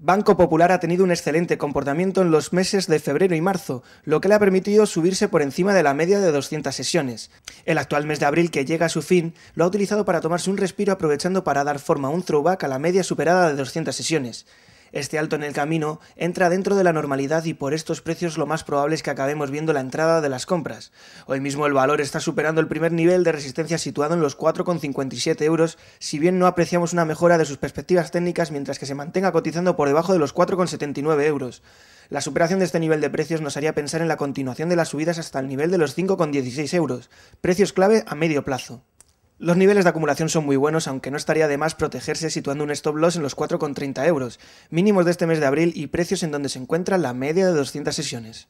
Banco Popular ha tenido un excelente comportamiento en los meses de febrero y marzo, lo que le ha permitido subirse por encima de la media de 200 sesiones. El actual mes de abril, que llega a su fin, lo ha utilizado para tomarse un respiro aprovechando para dar forma a un throwback a la media superada de 200 sesiones. Este alto en el camino entra dentro de la normalidad y por estos precios lo más probable es que acabemos viendo la entrada de las compras. Hoy mismo el valor está superando el primer nivel de resistencia situado en los 4,57 euros, si bien no apreciamos una mejora de sus perspectivas técnicas mientras que se mantenga cotizando por debajo de los 4,79 euros. La superación de este nivel de precios nos haría pensar en la continuación de las subidas hasta el nivel de los 5,16 euros, precios clave a medio plazo. Los niveles de acumulación son muy buenos, aunque no estaría de más protegerse situando un stop loss en los 4,30 euros, mínimos de este mes de abril y precios en donde se encuentra la media de 200 sesiones.